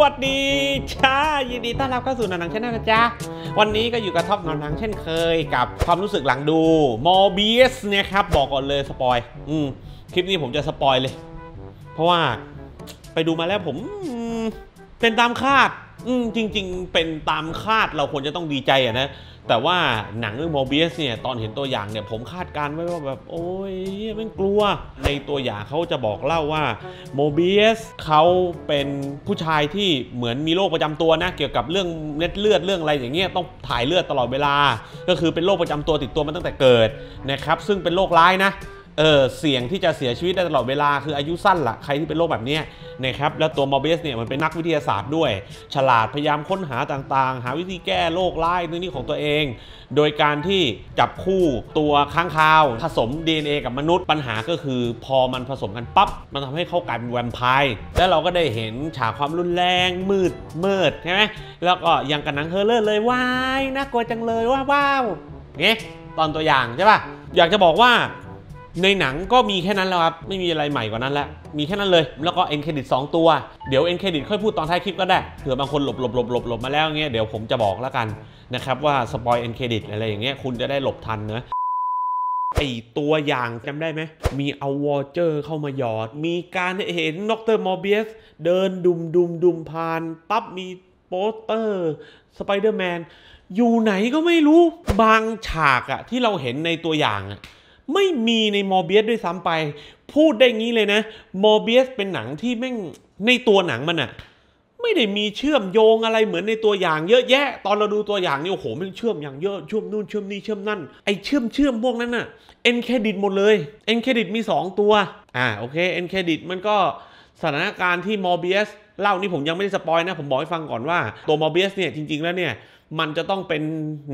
วัสดี จ้า ยินดี ต้อนรับเข้าสู่นหนังเช่นน้นะจ๊ะวันนี้ก็อยู่กับท็อปหนังเช่นเคยกับความรู้สึกหลังดูมอบีสเนี่ยครับบอกก่อนเลยสปอย อืม คลิปนี้ผมจะสปอยเลย เพราะว่าไปดูมาแล้วผม เป็นตามคาด อืมจริงๆ เป็นตามคาดเราควรจะต้องดีใจอะนะแต่ว่าหนังเรื่องโมเบียสเนี่ยตอนเห็นตัวอย่างเนี่ยผมคาดการไว้ว่าแบบ โอ้ยมันกลัว ในตัวอย่างเขาจะบอกเล่าว่าโมเบียสเขาเป็นผู้ชายที่เหมือนมีโรคประจำตัวนะ เกี่ยวกับเรื่องเน็ดเลือดเรื่องอะไรอย่างเงี้ยต้องถ่ายเลือดตลอดเวลา ก็คือเป็นโรคประจำตัวติดตัวมาตั้งแต่เกิด นะครับ ซึ่งเป็นโรคร้ายนะเออเสี่ยงที่จะเสียชีวิตได้ตลอดเวลาคืออายุสั้นละ่ะใครที่เป็นโรคแบบนี้นะครับแล้วตัวมอร์เบสเนี่ยมันเป็นนักวิทยาศาสตร์ด้วย ฉลาดพยายามค้นหาต่างๆ หาวิธีแก้โรคร้ายนู่นนี่ของตัวเอง โดยการที่จับคู่ตัวค้างคาว ผสม DNA กับมนุษย์ปัญหาก็คือพอมันผสมกันปับ๊บมันทำให้เขากลายเป็นแวมไพร์แล้วเราก็ได้เห็นฉากความรุนแรงมืดมืดใช่ไหมแล้วก็ยังกันนังเฮอร์เลอร์เลยวายน่ากลัวจังเลยว้าววาเงี้ยตอนตัวอย่างใช่ป่ะอยากจะบอกว่าในหนังก็มีแค่นั้นแล้วครับ ไม่มีอะไรใหม่กว่านั้นแล้วมีแค่นั้นเลยแล้วก็เอ็นเครดิตสตัว เดี๋ยวเอ็นเครดิตค่อยพูดตอนท้ายคลิปก็ได้ เผื่อบางคนหลบหลบหลบหลบหลบมาแล้วเงี้ยเดี๋ยวผมจะบอกแล้วกันนะครับว่าสปอยเอ็นเครดิตอะไรอย่างเงี้ยคุณจะได้หลบทันนะ ไอตัวอย่างจำได้ไหม มีเอาวอเจอร์เข้ามาหยอด มีการเห็นนออรมอร์เบียสเดินดุมดุมดุมผ่านปั๊บมีโปสเตอร์สไปเดอร์แมนอยู่ไหนก็ไม่รู้บางฉากอะที่เราเห็นในตัวอย่างอะไม่มีในมอร์เบียสด้วยซ้ำไป พูดได้งี้เลยนะมอร์เบียสเป็นหนังที่แม่งในตัวหนังมันอะไม่ได้มีเชื่อมโยงอะไรเหมือนในตัวอย่าง เยอะแยะ ตอนเราดูตัวอย่างนี่โอ้โหมันเชื่อมอย่างเยอะเชื่อมนู่นเชื่อมนี่เชื่อมนั่นไอเชื่อมเชื่อมพวกนั้นน่ะเอ็นเครดิตหมดเลยเอ็นเครดิตมี2ตัวอ่าโอเคเอ็นเครดิตมันก็สถานการณ์ที่มอร์เบียสเล่านี่ผมยังไม่ได้สปอยนะ ผมบอกให้ฟังก่อนว่าตัวมอร์เบียสเนี่ยจริงๆแล้วเนี่ยมันจะต้องเป็น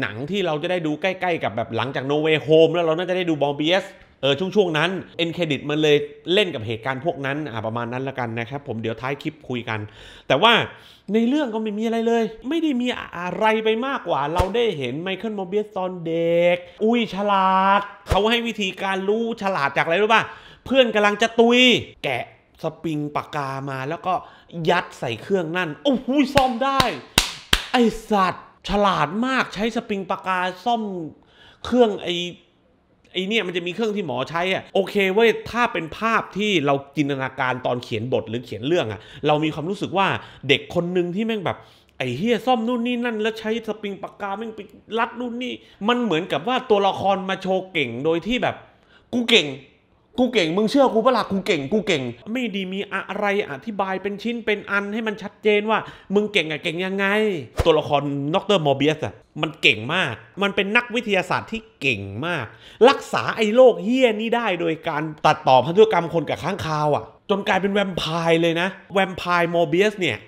หนังที่เราจะได้ดูใกล้ๆ กับแบบหลังจากโนเวโฮมแล้วเราน่าจะได้ดูบอมบีเอสเออช่วง ๆ นั้นเอ็นเครดิตมันเลยเล่นกับเหตุการณ์พวกนั้นอ่าประมาณนั้นละกันนะครับ ผมเดี๋ยวท้ายคลิปคุยกัน แต่ว่าในเรื่องก็ไม่มีอะไรเลย ไม่ได้มีอะไรไปมากกว่า เราได้เห็นไมเคิลมอร์เบียสตอนเด็ก อุ้ยฉลาด เขาให้วิธีการรู้ฉลาดจากอะไรรู้ป่ะเพื่อนกำลังจะตุย แกะสปริงปากกามา แล้วก็ยัดใส่เครื่องนั่นโอ้โหซ่อมได้ ไอสัตว์ฉลาดมากใช้สปริงปากกาซ่อมเครื่องไอไอเนี่ยมันจะมีเครื่องที่หมอใช้อะโอเคเว้ยถ้าเป็นภาพที่เราจินตนาการตอนเขียนบทหรือเขียนเรื่องอะเรามีความรู้สึกว่าเด็กคนหนึ่งที่แม่งแบบ ไอ้เฮียซ่อมนู่นนี่นั่นแล้วใช้สปริงปากกาแม่งไปรัดนู่นนี่มันเหมือนกับว่าตัวละครมาโชว์เก่งโดยที่แบบกูเก่งกูเก่งมึงเชื่อกูปะล่ะกูเก่งกูเก่ง ไม่ดีมีอะไรอธิบายเป็นชิ้นเป็นอันให้มันชัดเจนว่า มึงเก่งอะเก่งยังไง ตัวละครนอกเตอร์มอร์เบียสอะมันเก่งมาก มันเป็นนักวิทยาศาสตร์ที่เก่งมาก รักษาไอ้โรคเฮี้ยนี่ได้โดยการตัดต่อพันธุกรรมคนกับข้างคาวอะจนกลายเป็นแวมไพร์เลยนะแวมไพร์มอร์เบียสเนี่ย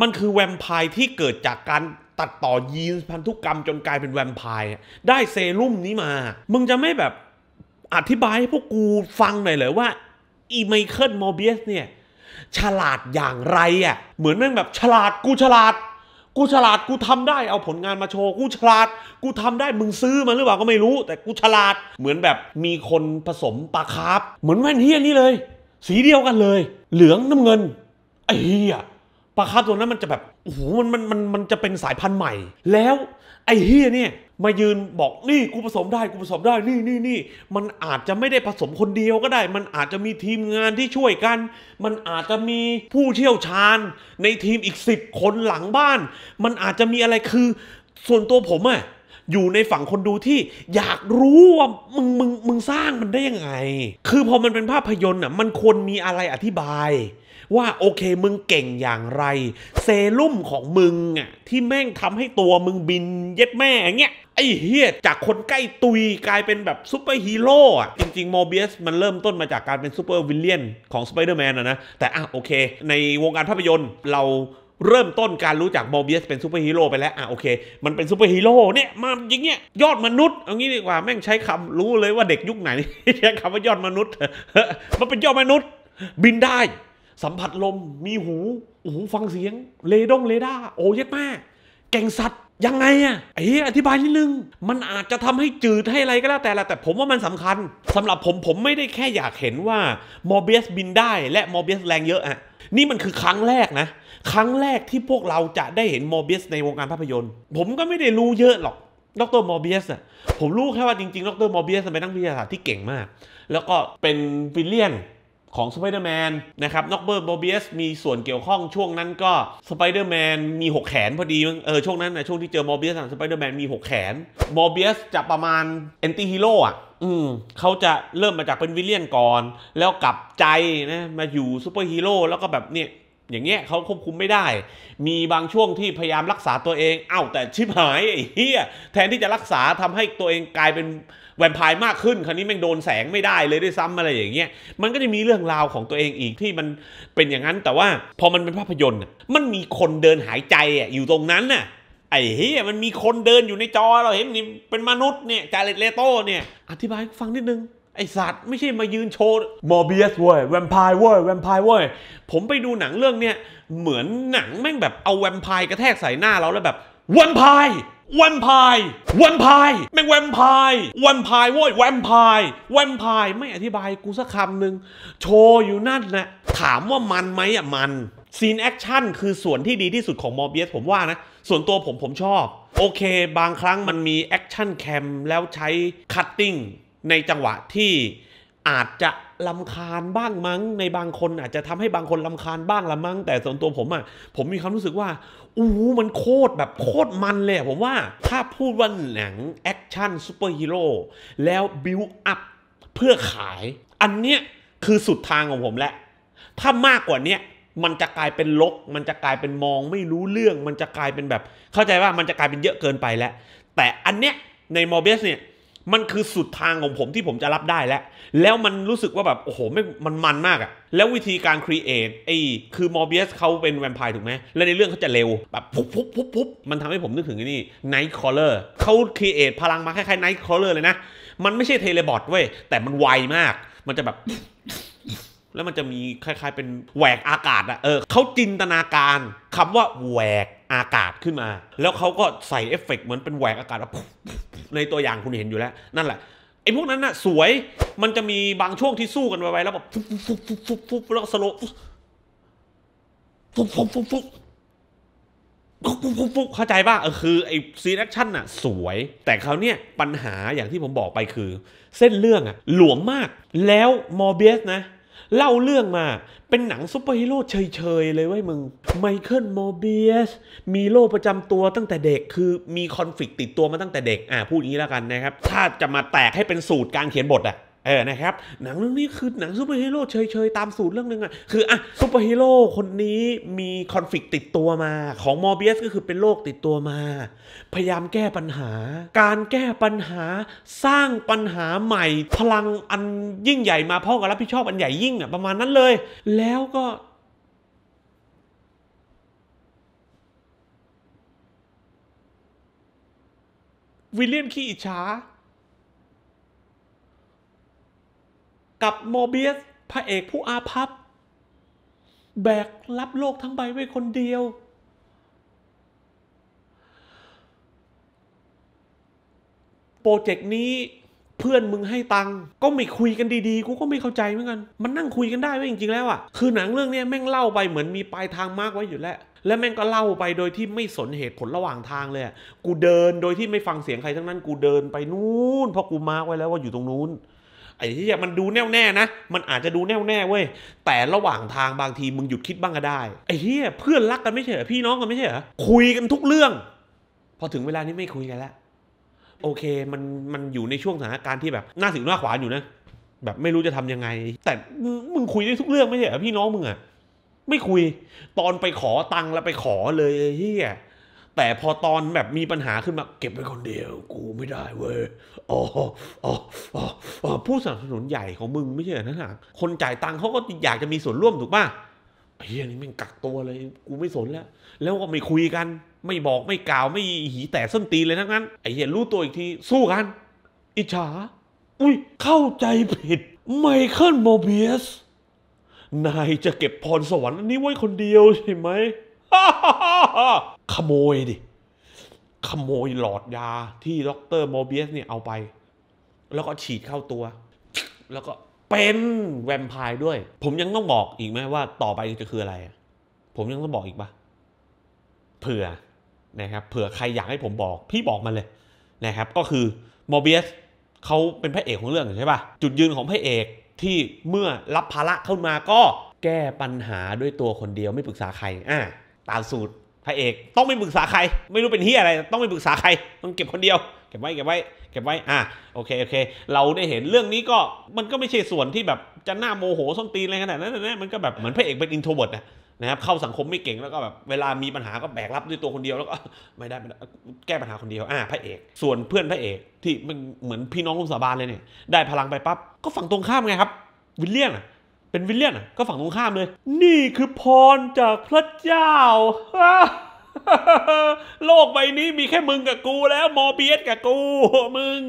มันคือแวมไพร์ที่เกิดจากการตัดต่อยีนพันธุกรรมจนกลายเป็นแวมไพร์ได้เซรุ่มนี้มามึงจะไม่แบบอธิบายให้พวกกูฟังหน่อยเลยว่าอีไมเคิลมอร์เบียสเนี่ย ฉลาดอย่างไรอะ่ะเหมือนแม่งแบบฉลาดกูฉลาด กูฉลาดกูทำได้เอาผลงานมาโชว์ กูฉลาดกูทำได้มึงซื้อมันหรือเปล่าก็ไม่รู้ แต่กูฉลาดเหมือนแบบมีคนผสมปลาคาร์บเหมือนแว่นเฮียนี่เลย สีเดียวกันเลย เหลืองน้ำเงินไอ้เฮียปลาคาร์ฟตัวนั้นมันจะแบบโอ้โหมันมันมันมันจะเป็นสายพันธุ์ใหม่ แล้วไอ้เฮียเนี่ยมายืนบอกนี่กูผสมได้กูผสมได้นี่นี่นี่มันอาจจะไม่ได้ผสมคนเดียวก็ได้ มันอาจจะมีทีมงานที่ช่วยกัน มันอาจจะมีผู้เชี่ยวชาญ ในทีมอีกสิบคนหลังบ้าน มันอาจจะมีอะไรคือ ส่วนตัวผมอะอยู่ในฝั่งคนดูที่อยากรู้ว่ามึงมึงมึงสร้างมันได้ยังไง คือพอมันเป็นภาพยนตร์อะมันควรมีอะไรอธิบายว่าโอเคมึงเก่งอย่างไร เซรุ่มของมึงอ่ะที่แม่งทำให้ตัวมึงบินเย็ดแม่อย่างเงี้ยไอ้เฮียจากคนใกล้ตุยกลายเป็นแบบซูเปอร์ฮีโร่อะจริงๆโมเบียสมันเริ่มต้นมาจากการเป็นซูเปอร์วิลเลียนของสไปเดอร์แมนอะนะ แต่อ่ะโอเค ในวงการภาพยนตร์เราเริ่มต้นการรู้จักโมเบียสเป็นซูเปอร์ฮีโร่ไปแล้ว อ่ะโอเค มันเป็นซูเปอร์ฮีโร่เนี่ย มาอย่างเงี้ยยอดมนุษย์เอางี้ดีกว่าแม่งใช้คำรู้เลยว่าเด็กยุคไหนใช้คำว่ายอดมนุษย์มันเป็นยอดมนุษย์ บินได้สัมผัสลม มีหูหูฟังเสียงเลดงเลด้าโอเยแดมากเก่งสัตว์ ยังไงอะเอ๊อธิบายนิดนึงมันอาจจะทำให้จืดให้อะไรก็แล้วแต่ละ แต่ผมว่ามันสำคัญสำหรับผมผมไม่ได้แค่อยากเห็นว่ามอร์เบียสบินได้และมอร์เบียสแรงเยอะอะนี่มันคือครั้งแรกนะ ครั้งแรกที่พวกเราจะได้เห็นมอร์เบียสในวงการภาพยนตร์ ผมก็ไม่ได้รู้เยอะหรอกดรมอร์เบียสอ่ะผมรู้แค่ว่าจริงๆ ดรมอร์เบียสเป็นนักวิทยาศาสตร์ที่เก่งมาก แล้วก็เป็นฟิลเลียนของสไปเดอร์แมนนะครับน็อกเบอร์บอเบียสมีส่วนเกี่ยวข้องช่วงนั้นก็สไปเดอร์แมนมี 6 แขนพอดีเออช่วงนั้นนะช่วงที่เจอบอเบียสสไปเดอร์แมนมี 6 แขนบอเบียสจะประมาณแอนตี้ฮีโร่อ่ะ อืมเขาจะเริ่มมาจากเป็นวิลเลียนก่อนแล้วกลับใจนะมาอยู่ซูเปอร์ฮีโร่แล้วก็แบบเนี่ยอย่างเงี้ยเขาควบคุมไม่ได้ มีบางช่วงที่พยายามรักษาตัวเอง เอ้าแต่ชิบหายไอ้เหี้ยแทนที่จะรักษาทำให้ตัวเองกลายเป็น แวมพายมากขึ้น คราวนี้แม่งโดนแสงไม่ได้เลยด้วยซ้ำอะไรอย่างเงี้ย มันก็จะมีเรื่องราวของตัวเองอีกที่มันเป็นอย่างนั้น แต่ว่าพอมันเป็นภาพยนตร์ มันมีคนเดินหายใจอ่ะอยู่ตรงนั้นน่ะ ไอ้เฮียมันมีคนเดินอยู่ในจอเราเห็นนี่เป็นมนุษย์เนี่ยจาเรตเลโต้เนี่ย อธิบายฟังนิดนึงไอสัตว์ไม่ใช่มายืนโชว์มอร์เบียสเว้ยแวมไพร์เว้ยแวมไพร์เว้ยผมไปดูหนังเรื่องเนี้ยเหมือนหนังแม่งแบบเอาแวมไพร์กระแทกใส่หน้าเราแล้วแบบแวมไพร์แวมไพร์แวมไพร์แม่งแวมไพร์แวมไพร์เว้ยแวมไพร์แวมไพร์ไม่อธิบายกูสักคำหนึ่งโชว์อยู่นั่นนะถามว่ามันไหมอ่ะมันซีนแอคชั่นคือส่วนที่ดีที่สุดของมอร์เบียสผมว่านะ ส่วนตัวผมผมชอบโอเค บางครั้งมันมีแอคชั่นแคมแล้วใช้คัตติ้งในจังหวะที่อาจจะลำคาญบ้างมั้ง ในบางคนอาจจะทำให้บางคนลำคาญบ้างละมั้ง แต่ส่วนตัวผมอะ่ะผมมีความรู้สึกว่าอู้มันโคตรแบบโคตรมันเลย ผมว่าถ้าพูดว่าหนังแอคชั่นซูเปอร์ฮีโร่แล้วบิวอัพเพื่อขาย อันเนี้ยคือสุดทางของผมแหละ ถ้ามากกว่าเนี้ยมันจะกลายเป็นลก มันจะกลายเป็นมองไม่รู้เรื่องมันจะกลายเป็นแบบ เข้าใจว่ามันจะกลายเป็นเยอะเกินไปแล้วแต่อันเนี้ยในมอร์เบสเนี่ยมันคือสุดทางของผมที่ผมจะรับได้แล้ว แล้วมันรู้สึกว่าแบบ โอ้โหไม่มันมันมากอ่ะ แล้ววิธีการครีเอท ไอ้คือมอร์เบียสเขาเป็นแวมไพร์ถูกไหม แล้วในเรื่องเขาจะเร็ว แบบปุ๊บปุ๊บปุ๊บปุ๊บ มันทำให้ผมนึกถึงไอ้นี่ไนท์คอลเลอร์เขาครีเอทพลังมาคล้ายๆไนท์คอลเลอร์เลยนะ มันไม่ใช่เทเลบอทเว้ย แต่มันไวมาก มันจะแบบ แล้วมันจะมีคล้ายๆ เป็นแหวกอากาศ อ่ะ เออเขาจินตนาการคำว่าแหวกอากาศขึ้นมา แล้วเขาก็ใส่เอฟเฟกเหมือนเป็นแหวกอากาศแในตัวอย่างคุณเห็นอยู่แล้ว นั่นแหละ ไอ้พวกนั้นน่ะสวยมันจะมีบางช่วงที่สู้กันไปๆแล้วแบบฟุบฟุบฟุบฟุบฟุบแล้วสโลฟุบฟุบฟุบฟุบฟุบฟุบฟุบเข้าใจป่ะเออคือไอ้ซีนแอคชั่นน่ะสวย แต่เขาเนี่ยปัญหาอย่างที่ผมบอกไปคือ เส้นเรื่องอะหลวมมาก แล้วมอร์เบียสนะเล่าเรื่องมาเป็นหนังซูเปอร์ฮีโร่เฉยๆ เลยเว้ยมึงไมเคิลโมเบียสมีโรคประจำตัวตั้งแต่เด็กคือมีคอนฟ lict ติดตัวมาตั้งแต่เด็กอ่าพูดอย่างนี้แล้วกันนะครับ ถ้าจะมาแตกให้เป็นสูตรการเขียนบทอะออนะครับ หนังเรื่องนี้คือหนังซูเปอร์ฮีโร่เฉยๆ ตามสูตรเรื่องนึงอะคือ อ่ะซูเปอร์ฮีโร่คนนี้มีคอนฟ lict ติดตัวมาของมอร์เบียสก็คือเป็นโรคติดตัวมา พยายามแก้ปัญหา การแก้ปัญหาสร้างปัญหาใหม่ พลังอันยิ่งใหญ่มาพ่อกับรับผิดชอบอันใหญ่ยิ่งอะประมาณนั้นเลย แล้วก็ วิลเลียมขี้อิจฉากับโมเบียสพระเอกผู้อาภัพ แบก รับโลกทั้งใบไว้คนเดียว โปรเจกต์นี้เพื่อนมึงให้ตัง ก็ไม่คุยกันดีๆกูก็ไม่เข้าใจเหมือนกัน มันนั่งคุยกันได้ไหมจริงๆ แล้วอะ่ะ คือหนังเรื่องนี้แม่งเล่าไปเหมือนมีปลายทางมากไว้อยู่แล้ว และแม่งก็เล่าไปโดยที่ไม่สนเหตุผลระหว่างทางเลยกูเดินโดยที่ไม่ฟังเสียงใครทั้งนั้น กูเดินไปนู้นเพราะกูมาร์กไว้แล้วว่าอยู่ตรงนู้นไอ้ที่มันดูแน่วแน่นะ มันอาจจะดูแน่วแน่เว้ย แต่ระหว่างทางบางทีมึงหยุดคิดบ้างก็ได้ ไอ้เฮียเพื่อนรักกันไม่ใช่เหรอพี่น้องกันไม่ใช่เหรอ คุยกันทุกเรื่อง พอถึงเวลานี้ไม่คุยกันแล้ว โอเค มันมันอยู่ในช่วงสถานการณ์ที่แบบหน้าสิวหน้าขวานอยู่นะ แบบไม่รู้จะทำยังไง แต่มึงคุยได้ทุกเรื่องไม่ใช่เหรอพี่น้องมึงอะไม่คุย ตอนไปขอตังค์แล้วไปขอเลยเฮียแต่พอตอนแบบมีปัญหาขึ้นมา เก็บไว้คนเดียว กูไม่ได้เว้ยอ๋ออ๋ออ๋อผู้สนับสนุนใหญ่ของมึงไม่ใช่นะฮะคนจ่ายตังค์เขาก็อยากจะมีส่วนร่วมถูกป่ะเฮียนี่มันกักตัวเลย กูไม่สนแล้วแล้วก็ไม่คุยกัน ไม่บอกไม่กล่าวไม่หีแต่ส้นตีเลยทั้งนั้นไอ้เฮียรู้ตัวอีกทีสู้กัน อิจฉา อุ้ยเข้าใจผิด ไมเคิลโมเบียสนายจะเก็บพรสวรรค์อันนี้ไว้คนเดียวใช่ไหมขโมย ดิ ขโมยหลอดยาที่ด็อกเตอร์โมเบียสเนี่ยเอาไป แล้วก็ฉีดเข้าตัว แล้วก็เป็นแวมไพร์ด้วย ผมยังต้องบอกอีกไหมว่าต่อไปจะคืออะไร ผมยังต้องบอกอีกปะเผื่อนะครับ เผื่อใครอยากให้ผมบอก พี่บอกมาเลย นะครับ ก็คือโมเบียสเขาเป็นพระเอกของเรื่องใช่ปะจุดยืนของพระเอกที่เมื่อรับภาระเข้ามาก็แก้ปัญหาด้วยตัวคนเดียวไม่ปรึกษาใคร อ่าตามสูตรพระเอก ต้องไม่ปรึกษาใครไม่รู้เป็นเฮียอะไรต้องไม่ปรึกษาใครต้องเก็บคนเดียว เก็บไว้เก็บไว้ เก็บไว้อ่ะโอเคโอเค เราได้เห็นเรื่องนี้ก็มันก็ไม่ใช่ส่วนที่แบบจะหน้าโมโหส้นตีนอะไรขนาดนั้นนะมันก็แบบเหมือนพระเอกเป็นอินโทรเวิร์ดนะนะครับ เข้าสังคมไม่เก่งแล้วก็แบบเวลามีปัญหาก็แบกรับด้วยตัวคนเดียวแล้วก็ไม่ได้แก้ปัญหาคนเดียวอ่าพระเอกส่วนเพื่อนพระเอก ที่มันเหมือนพี่น้องร่วมสาบานเลยเนี่ยได้พลังไปปั๊บก็ฝั่งตรงข้ามไงครับวิลเลียนอ่ะเป็นวิลเลียนก็ฝั่งตรงข้ามเลยนี่คือพรจากพระเจ้าโลกใบนี้มีแค่มึงกับกูแล้วมอเบียสกับกู มึง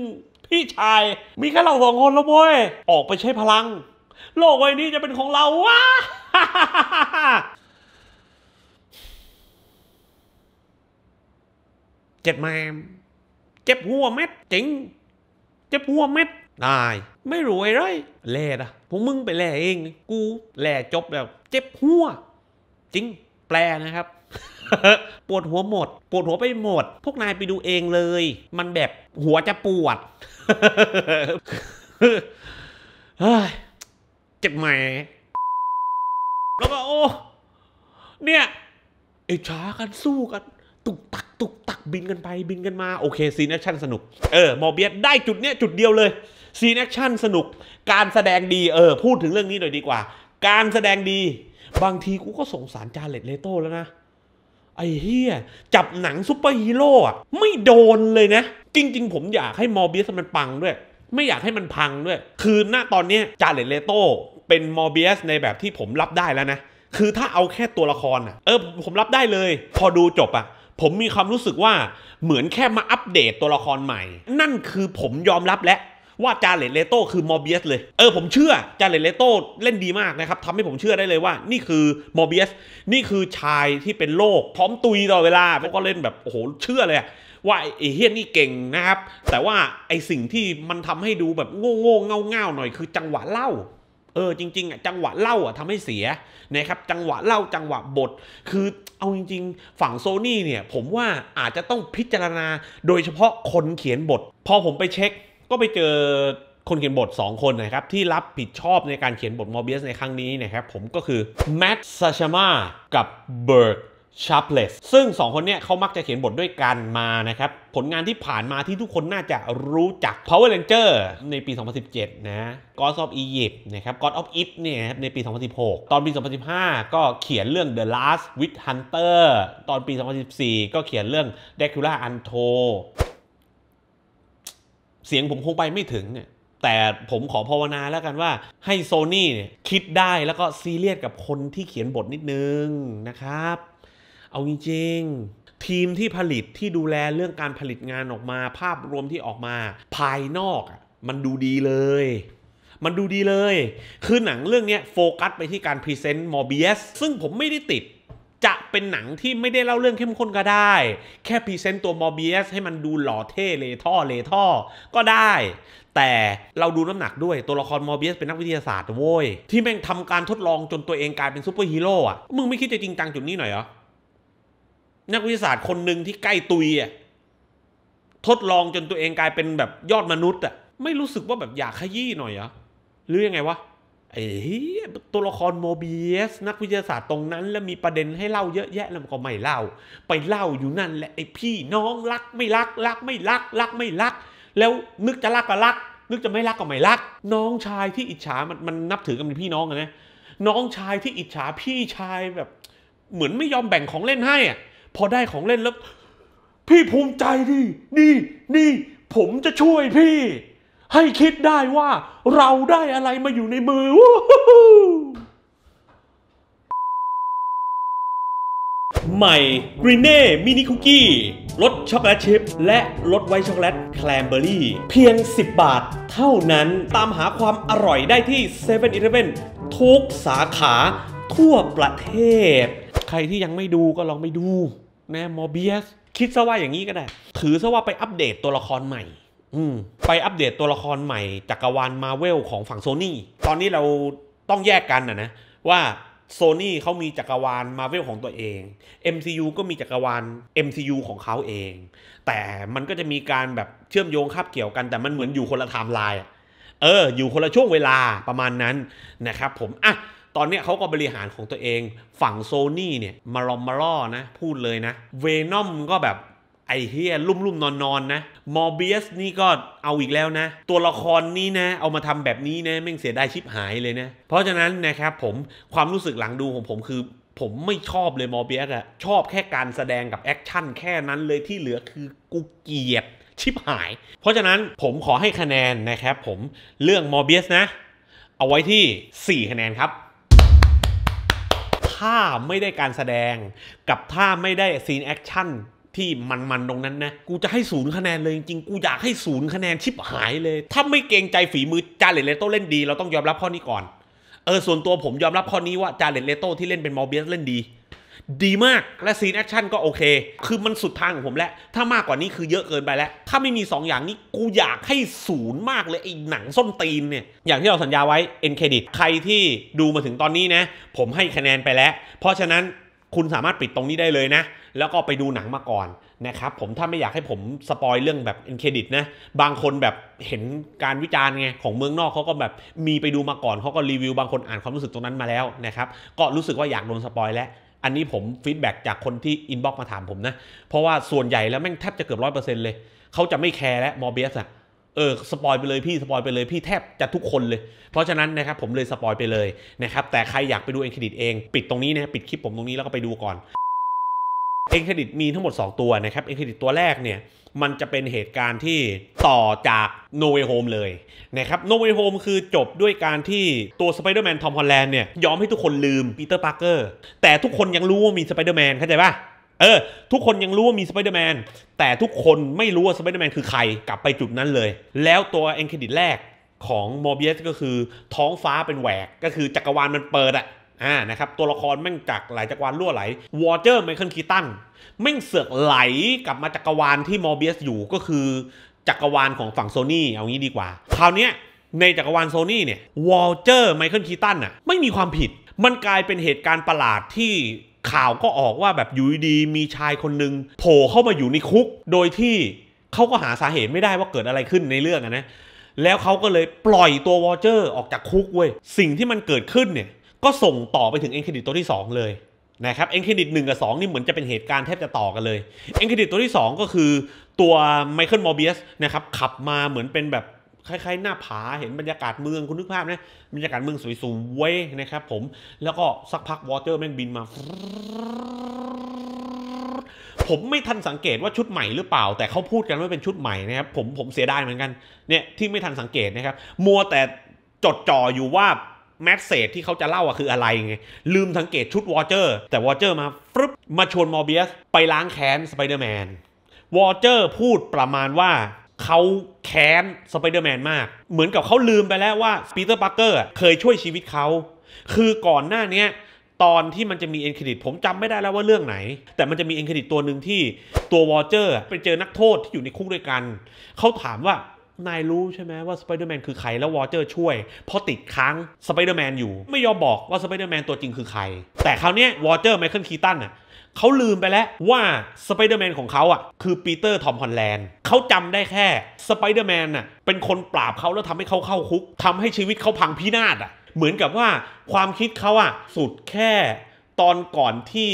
พี่ชาย มีแค่เราสองคนแล้วเว้ยออกไปใช้พลัง โลกใบนี้จะเป็นของเราวะเจ็บแมมเจ็บหัวเม็ดจริงเจ็บหัวเม็ดนายไม่รวยไรแล่ะพวกมึงไปแล่เอง กูแล่จบแล้ว เจ็บหัว จริง แปลนะครับ ปวดหัวหมด ปวดหัวไปหมด พวกนายไปดูเองเลย มันแบบหัวจะปวด เจ็บไหมแล้วก็โอ้ เนี่ยไอ้ช้ากันสู้กันตุกตักตุกตักบินกันไปบินกันมา โอเคซีนแอคชั่นสนุกเออ มอเบียสได้จุดเนี้ยจุดเดียวเลยซีนแอคชั่นสนุก การแสดงดีเออ พูดถึงเรื่องนี้หน่อยดีกว่า การแสดงดี บางทีกูก็สงสารจาเลตเลโต้แล้วนะ ไอ้เฮียจับหนังซูเปอร์ฮีโร่อะไม่โดนเลยนะ จริง ๆ ผมอยากให้มอเบียสมันปังด้วย ไม่อยากให้มันพังด้วยคือหน้าตอนนี้จาเลตเลโต้เป็นมอเบียสในแบบที่ผมรับได้แล้วนะคือถ้าเอาแค่ตัวละครอะเออ ผมรับได้เลย พอดูจบอะผมมีความรู้สึกว่าเหมือนแค่มาอัปเดตตัวละครใหม่ นั่นคือผมยอมรับและว่าจาเลตเลโต้คือมอร์เบียสเลย เออผมเชื่อจาเลตเลโต้เล่นดีมากนะครับทำให้ผมเชื่อได้เลยว่า นี่คือมอร์เบียสนี่คือชายที่เป็นโลก พร้อมตุยตลอดเวลาเขาก็เล่นแบบ โอ้โหเชื่อเลยว่าไอเฮียนนี่เก่งนะครับ แต่ว่าไอสิ่งที่มันทำให้ดูแบบโง่โง่เง่าเง่าหน่อยคือ จังหวะเล่าเออจริงๆอ่ะจังหวะเล่าอ่ะทำให้เสียนะครับจังหวะเล่าจังหวะบทคือเอาจริงๆฝั่งโซนี่เนี่ย ผมว่าอาจจะต้องพิจารณาโดยเฉพาะคนเขียนบท พอผมไปเช็คก็ไปเจอคนเขียนบท 2 คนนะครับ ที่รับผิดชอบในการเขียนบทมอร์เบียสในครั้งนี้นะครับ ผมก็คือแมตต์ซาชมากับเบิร์กชาร์ปเลสซึ่ง 2 คนเนี้ยเขามักจะเขียนบทด้วยกันมานะครับ ผลงานที่ผ่านมาที่ทุกคนน่าจะรู้จัก Power Ranger ในปี 2017 นะ God of Egypt นะครับ God of It เนี่ยในปี 2016 ตอนปี 2015 ก็เขียนเรื่อง The Last Witch Hunter ตอนปี 2014 ก็เขียนเรื่อง Dracula Untold เสียงผมคงไปไม่ถึงเนี่ยแต่ผมขอภาวนาแล้วกันว่า ให้โซนี่คิดได้แล้วก็ซีเรียสกับคนที่เขียนบทนิดนึงนะครับเอาจริงทีมที่ผลิตที่ดูแลเรื่องการผลิตงานออกมา ภาพรวมที่ออกมา ภายนอกมันดูดีเลย มันดูดีเลย คือหนังเรื่องนี้โฟกัสไปที่การพรีเซนต์มอร์เบียสซึ่งผมไม่ได้ติด จะเป็นหนังที่ไม่ได้เล่าเรื่องเข้มข้นก็ได้ แค่พรีเซนต์ตัวมอร์เบียสให้มันดูหล่อเท่เลท่อเลท่อ ก็ได้ แต่เราดูน้ำหนักด้วยตัวละครมอร์เบียสเป็นนักวิทยาศาสตร์โว้ยที่แม่งทำการทดลองจนตัวเองกลายเป็นซูเปอร์ฮีโร่อะมึงไม่คิดจะจริงจังจุดนี้หน่อยเหรอนักวิทยาศาสตร์คนหนึ่งที่ใกล้ตุยอ่ะทดลองจนตัวเองกลายเป็นแบบยอดมนุษย์อ่ะไม่รู้สึกว่าแบบอยากขยี้หน่อยอะหรือยังไงวะเอ้ตัวละครโมบิเอสนักวิทยาศาสตร์ตรงนั้น แล้วมีประเด็นให้เล่าเยอะแยะแล้วก็ไม่เล่า ไปเล่าอยู่นั่นแหละไอ้พี่น้องรักไม่รักรักไม่รักรักไม่รัก แล้วนึกจะรักก็รัก นึกจะไม่รักก็ไม่รัก น้องชายที่อิจฉามันมันนับถือกันเป็นพี่น้องนะน้องชายที่อิจฉาพี่ชายแบบ เหมือนไม่ยอมแบ่งของเล่นให้อ่ะพอได้ของเล่นแล้ว พี่ภูมิใจดินี่นี่ผมจะช่วยพี่ ให้คิดได้ว่า เราได้อะไรมาอยู่ในมือ ใหม่กรีเน่มินิคุกกี้รสช็อกโกแลตชิพและรสไวท์ช็อกโกแลตแคลมเบอรี่เพียง 10 บาทเท่านั้นตามหาความอร่อยได้ที่7 e เ e ่ e อทุกสาขาทั่วประเทศ ใครที่ยังไม่ดูก็ลองไปดูนะมอร์เบียสคิดซะว่าอย่างนี้ก็ได้ ถือซะว่าไปอัปเดตตัวละครใหม่อืมไป อัปเดตตัวละครใหม่จักรวาลมาเวลของฝั่งโซนี่ตอนนี้เราต้องแยกกันนะนะว่าโซนี่เขามีจักรวาลมาเวลของตัวเอง MCU ก็มีจักรวาล MCU ของเขาเอง แต่มันก็จะมีการแบบเชื่อมโยงคาบเกี่ยวกัน แต่มันเหมือนอยู่คนละไทม์ไลน์เออ อยู่คนละช่วงเวลาประมาณนั้นนะครับผมอ่ะตอนนี้เขาก็บริหารของตัวเองฝั่งโซนี่เนี่ยมารอมมาล่อนะ พูดเลยนะเวนอมก็แบบไอเฮียลุ่มลุ่มนอนนอนนะมอร์เบียสนี่ก็เอาอีกแล้วนะ ตัวละครนี้นะ เอามาทำแบบนี้นะแม่งเสียดายชิบหายเลยนะ เพราะฉะนั้นนะครับผมความรู้สึกหลังดูของผมคือ ผมไม่ชอบเลยมอร์เบียสอะชอบแค่การแสดงกับแอคชั่นแค่นั้นเลยที่เหลือคือกูเกียดชิบหาย เพราะฉะนั้นผมขอให้คะแนนนะครับผมเรื่องมอร์เบียสนะ เอาไว้ที่ 4 คะแนนครับถ้าไม่ได้การแสดงกับถ้าไม่ได้ซีนแอคชั่นที่มันๆ ตรงนั้นนะ กูจะให้ศูนย์คะแนนเลยจริง กูอยากให้ศูนย์คะแนนชิบหายเลย ถ้าไม่เกรงใจฝีมือ จาเลตเลโต้เล่นดี เราต้องยอมรับข้อนี้ก่อน เออ ส่วนตัวผมยอมรับข้อนี้ว่า จาเลตเลโต้ที่เล่นเป็นมอร์เบียสเล่นดีดีมากและซีนแอคชั่นก็โอเค คือมันสุดทางของผมแล้วถ้ามากกว่านี้คือเยอะเกินไปแล้ว ถ้าไม่มี 2 อย่างนี้กูอยากให้ศูนย์มากเลย ไอ้หนังส้นตีนเนี่ยอย่างที่เราสัญญาไว้เอ็นเครดิตใครที่ดูมาถึงตอนนี้นะ ผมให้คะแนนไปแล้ว เพราะฉะนั้นคุณสามารถปิดตรงนี้ได้เลยนะ แล้วก็ไปดูหนังมาก่อนนะครับ ผมถ้าไม่อยากให้ผมสปอยเรื่องแบบเอ็นเครดิตนะบางคนแบบเห็นการวิจารณ์ไงของเมืองนอกเขาก็แบบมีไปดูมาก่อนเขาก็รีวิวบางคนอ่านความรู้สึกตรงนั้นมาแล้วนะครับก็รู้สึกว่าอยากโดนสปอยแล้วอันนี้ผมฟีดแบ็จากคนที่อินบ็อกมาถามผมนะ เพราะว่าส่วนใหญ่แล้วแม่งแทบจะเกือบร้อยเปอร์เซ็นต์เลย เขาจะไม่แคร์แล้วมอร์เบียสอะเออสปอยไปเลยพี่สปอยไปเลยพี่แทบจะทุกคนเลย เพราะฉะนั้นนะครับ ผมเลยสปอยไปเลยนะครับ แต่ใครอยากไปดูเอ็นเครดิตเอง ปิดตรงนี้นะปิดคลิปผมตรงนี้ แล้วก็ไปดูก่อนเอ็นเครดิตมีทั้งหมด 2 ตัวนะครับเอ็นเครดิตตัวแรกเนี่ยมันจะเป็นเหตุการณ์ที่ต่อจาก No Way Home เลยนะครับ No Way Home คือจบด้วยการที่ตัวสไปเดอร์แมนทอมฮอลแลนด์เนี่ยยอมให้ทุกคนลืมปีเตอร์พาร์เกอร์แต่ทุกคนยังรู้ว่ามีสไปเดอร์แมนเข้าใจปะเออ ทุกคนยังรู้ว่ามีสไปเดอร์แมนแต่ทุกคนไม่รู้ว่าสไปเดอร์แมนคือใครกลับไปจุดนั้นเลย แล้วตัวเอ็นเครดิตแรกของโมเบียสก็คือท้องฟ้าเป็นแหวก ก็คือจักรวาลมันเปิดอะอ่า นะครับ ตัวละครแม่งจากหลายจักรวาลรั่วไหล วอเจอร์ไมเคิลคีตัน แม่งเสือกไหลกลับมาจักรวาลที่มอร์เบียสอยู่ก็คือจักรวาลของฝั่งโซนี่ เอางี้ดีกว่า คราวนี้ในจักรวาลโซนี่เนี่ย วอลเจอร์ไมเคิลคีตันอ่ะไม่มีความผิด มันกลายเป็นเหตุการณ์ประหลาดที่ข่าวก็ออกว่าแบบอยู่ดีมีชายคนหนึ่งโผล่เข้ามาอยู่ในคุก โดยที่เขาก็หาสาเหตุไม่ได้ว่าเกิดอะไรขึ้นในเรื่องนะ แล้วเขาก็เลยปล่อยตัววอลเจอร์ออกจากคุกเว้ย สิ่งที่มันเกิดขึ้นเนี่ยก็ส่งต่อไปถึงเอ็นเครดิตตัวที่ 2 เลยนะครับเอ็นเครดิตหกับ 2 นี่เหมือนจะเป็นเหตุการณ์แทบจะต่อกันเลย เอ็นเครดิตตัวที่ 2 ก็คือตัวไมเคิลมอร์เบียสนะครับขับมาเหมือนเป็นแบบคล้ายๆ หน้าผาเห็นบรรยากาศเมืองคุณนึกภาพนะบรรยากาศเมืองสวยๆนะครับผมแล้วก็สักพักวอเตอร์แม่งบินมา ผมไม่ทันสังเกตว่าชุดใหม่หรือเปล่า แต่เขาพูดกันว่าเป็นชุดใหม่นะครับผมผมเสียดายเหมือนกันเนี่ยที่ไม่ทันสังเกตนะครับมัวแต่จดจ่ออยู่ว่าแมสเซจที่เขาจะเล่าอะคืออะไรไง ลืมสังเกตชุดวอเจอร์ แต่วอเจอร์มาฟรึบมาชวนมอร์เบียสไปล้างแค้นสไปเดอร์แมนวอเจอร์พูดประมาณว่าเขาแค้นสไปเดอร์แมนมากเหมือนกับเขาลืมไปแล้วว่าปีเตอร์ปาร์เกอร์เคยช่วยชีวิตเขา คือก่อนหน้านี้ ตอนที่มันจะมีเอ็นเครดิต ผมจำไม่ได้แล้วว่าเรื่องไหน แต่มันจะมีเอ็นเครดิตตัวหนึ่งที่ ตัววอเจอร์ไปเจอนักโทษที่อยู่ในคุกด้วยกันเขาถามว่านายรู้ใช่ไหมว่าสไปเดอร์แมนคือใครแล้ววอเจอร์ช่วยเพราะติดค้างสไปเดอร์แมนอยู่ ไม่ยอมบอกว่าสไปเดอร์แมนตัวจริงคือใคร แต่คราวนี้วอเจอร์ไมเคิลคีตันอ่ะเขาลืมไปแล้วว่าสไปเดอร์แมนของเขาอ่ะคือปีเตอร์ทอมฮอลแลนด์เขาจำได้แค่สไปเดอร์แมนน่ะเป็นคนปราบเขาแล้วทำให้เขาเข้าคุกทำให้ชีวิตเขาพังพินาศอ่ะ เหมือนกับว่าความคิดเขาอ่ะสุดแค่ตอนก่อนที่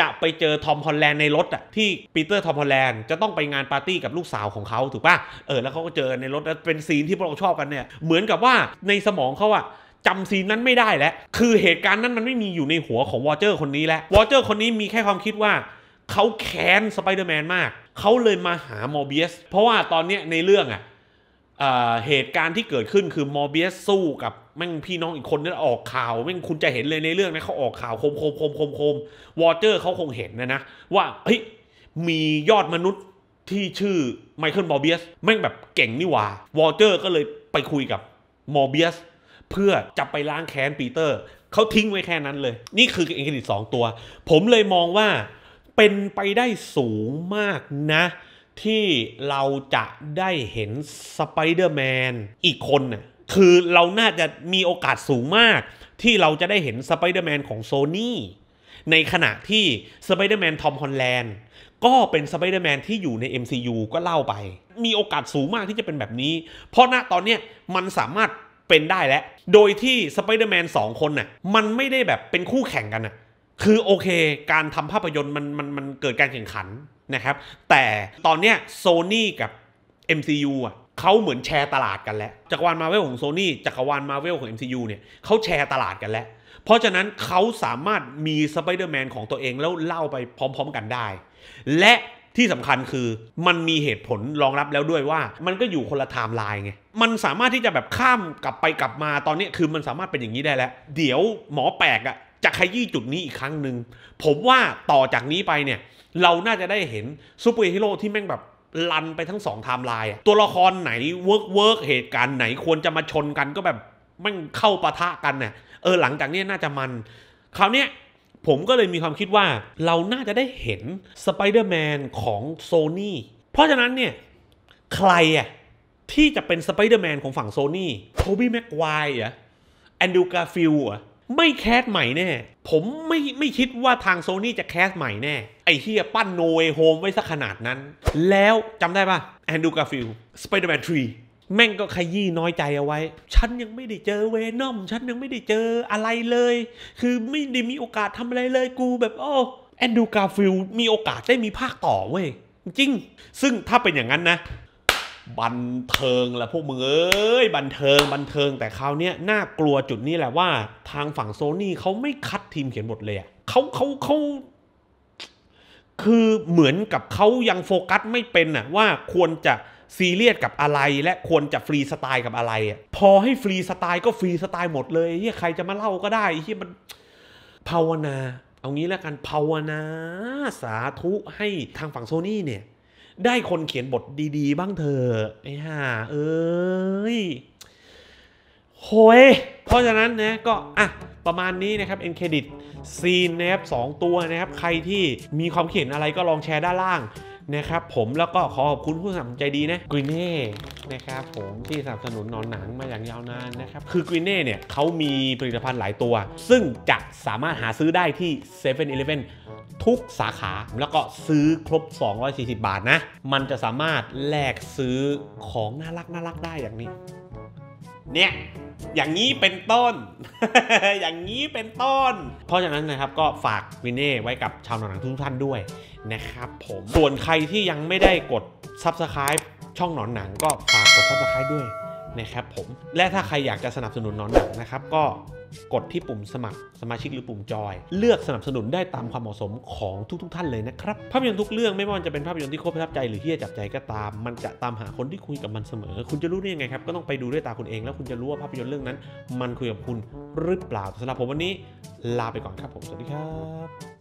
จะไปเจอทอมฮอลแลนด์ในรถอ่ะที่ปีเตอร์ทอมฮอลแลนด์จะต้องไปงานปาร์ตี้กับลูกสาวของเขาถูกป่ะเออ แล้วเขาก็เจอในรถเป็นซีนที่พวกเราชอบกันเนี่ย เหมือนกับว่าในสมองเขาอ่ะจำซีนนั้นไม่ได้แล้วคือเหตุการณ์นั้นมันไม่มีอยู่ในหัวของวอเจอร์คนนี้แล้ววอเจอร์คนนี้มีแค่ความคิดว่า เขาแค้นสไปเดอร์แมนมาก เขาเลยมาหามอร์เบียสเพราะว่าตอนนี้ในเรื่องอ่ะเหตุการณ์ที่เกิดขึ้นคือมอร์เบียสสู้กับแม่งพี่น้องอีกคนนี่ออกข่าว แม่งคุณจะเห็นเลยในเรื่องนะเขาออกข่าวโคมโคมโคมโคมโคมวอเตอร์เขาคงเห็นนะนะ ว่าเฮ้ยมียอดมนุษย์ที่ชื่อไมเคิลมอร์เบียสแม่งแบบเก่งนี่หว่า วอเตอร์ก็เลยไปคุยกับมอร์เบียสเพื่อจะไปล้างแค้นปีเตอร์เขาทิ้งไว้แค่นั้นเลย นี่คือเอ็นเครดิตสองตัว ผมเลยมองว่าเป็นไปได้สูงมากนะที่เราจะได้เห็นสไปเดอร์แมนอีกคนน่ะคือเราน่าจะมีโอกาสสูงมาก ที่เราจะได้เห็นสไปเดอร์แมนของโซนี่ในขณะที่สไปเดอร์แมนทอมฮอลแลนด์ก็เป็นสไปเดอร์แมนที่อยู่ใน MCU ก็เล่าไป มีโอกาสสูงมากที่จะเป็นแบบนี้ เพราะณตอนเนี้ยมันสามารถเป็นได้แล้วโดยที่สไปเดอร์แมนสองคนน่ะมันไม่ได้แบบเป็นคู่แข่งกันน่ะ คือโอเคการทำภาพยนตร์มันมันมันเกิดการแข่งขันนะครับแต่ตอนเนี้ยโซนี่กับ MCU อ่ะเขาเหมือนแชร์ตลาดกันแล้ว จักรวาลมาเวลของโซนี่จักรวาลมาเวลของ MCU เนี่ยเขาแชร์ตลาดกันแล้ว เพราะฉะนั้นเขาสามารถมีสไปเดอร์แมนของตัวเองแล้วเล่าไปพร้อมๆกันได้ และที่สำคัญคือมันมีเหตุผลรองรับแล้วด้วยว่ามันก็อยู่คนละไทม์ไลน์ไง มันสามารถที่จะแบบข้ามกลับไปกลับมาตอนนี้คือมันสามารถเป็นอย่างนี้ได้แล้ว เดี๋ยวหมอแปลกอะจะขยี้จุดนี้อีกครั้งหนึ่งผมว่าต่อจากนี้ไปเนี่ยเราน่าจะได้เห็นซูเปอร์ฮีโร่ที่แม่งแบบ ลันไปทั้งสองไทม์ไลน์ตัวละครไหน เวิร์กเวิร์กเหตุการณ์ไหนควรจะมาชนกันก็แบบแม่งเข้าปะทะกันเนี่ยเออ หลังจากนี้ น่าจะมัน คราวเนี้ยผมก็เลยมีความคิดว่า เราน่าจะได้เห็นสไปเดอร์แมนของโซนี่เพราะฉะนั้นเนี่ยใครอ่ะที่จะเป็นสไปเดอร์แมนของฝั่งโซนี่โทบี้แม็กไวร์อะแอนดูการ์ฟิลอะไม่แคสใหม่แน่ ผมไม่ไม่คิดว่าทางโซนี่จะแคสใหม่แน่ ไอเฮียปั้นโนเวโฮมไว้สักขนาดนั้น แล้วจำได้ปะแอนดูกาฟิลสไปเดอร์แมนทรีแม่งก็ขยี้น้อยใจเอาไว้ ฉันยังไม่ได้เจอเวนอม ฉันยังไม่ได้เจออะไรเลย คือไม่ได้มีโอกาสทำอะไรเลยกูแบบโอ้แอนดูกาฟิลมีโอกาสได้มีภาคต่อเว้ย จริง ซึ่งถ้าเป็นอย่างนั้นนะบันเทิงแหละพวกมึงเอ้ยบันเทิงบันเทิงแต่คราวนี้น่ากลัวจุดนี้แหละว่า ทางฝั่งโซนี่เขาไม่คัดทีมเขียนบทเลยเขาเขาเขาคือเหมือนกับเขายังโฟกัสไม่เป็นอะว่าควรจะซีเรียสกับอะไร และควรจะฟรีสไตล์กับอะไรอะพอให้ฟรีสไตล์ก็ฟรีสไตล์หมดเลยเฮียใครจะมาเล่าก็ได้เฮียมัน ภาวนาเอางี้แล้วกันภาวนาสาธุให้ทางฝั่งโซนี่เนี่ยได้คนเขียนบทดี ๆ บ้างเถอะไอ้ห่า เอ้ยโหยเพราะฉะนั้นนะก็ อ่ะ ประมาณนี้นะครับเอ็นเครดิตซีนนะครับสตัวนะครับ ใครที่มีความเห็นอะไรก็ลองแชร์ด้านล่างนะครับผมแล้วก็ขอขอบคุณผู้สนับสนุนใจดีนะกุีเน่นะครับผมที่สนับสนุนนอนหนังมาอย่างยาวนานนะครับ คือกุีเน่เนี่ยเขามีผลิตภัณฑ์หลายตัว ซึ่งจะสามารถหาซื้อได้ที่7 e เ e ่ e อทุกสาขาแล้วก็ซื้อครบ 240 บาทนะ มันจะสามารถแลกซื้อของน่ารักน่ารักได้อย่างนี้เนี่ยอย่างนี้เป็นต้น อย่างนี้เป็นต้น เพราะฉะนั้นนะครับก็ฝากวินเน่ไว้กับชาวหนังทุกท่านด้วยนะครับผมส่วนใครที่ยังไม่ได้กด Subscribe ช่องหนอนหนังก็ฝากกด Subscribe ด้วยนะครับผมและถ้าใครอยากจะสนับสนุนนอนหนังนะครับก็กดที่ปุ่มสมัครสมาชิกหรือปุ่มจอย เลือกสนับสนุนได้ตามความเหมาะสมของทุกๆทท่านเลยนะครับ ภาพยนตร์ทุกเรื่องไม่ว่าจะเป็นภาพยนตร์ที่โคตรประทับใจหรือที่จะจับใจก็ตาม มันจะตามหาคนที่คุยกับมันเสมอคุณจะรู้ได้ยังไงครับก็ต้องไปดูด้วยตาคุณเองแล้ว คุณจะรู้ว่าภาพยนตร์เรื่องนั้น มันคุยกับคุณหรือเปล่าสำหรับผมวันนี้ ลาไปก่อนครับผม สวัสดีครับ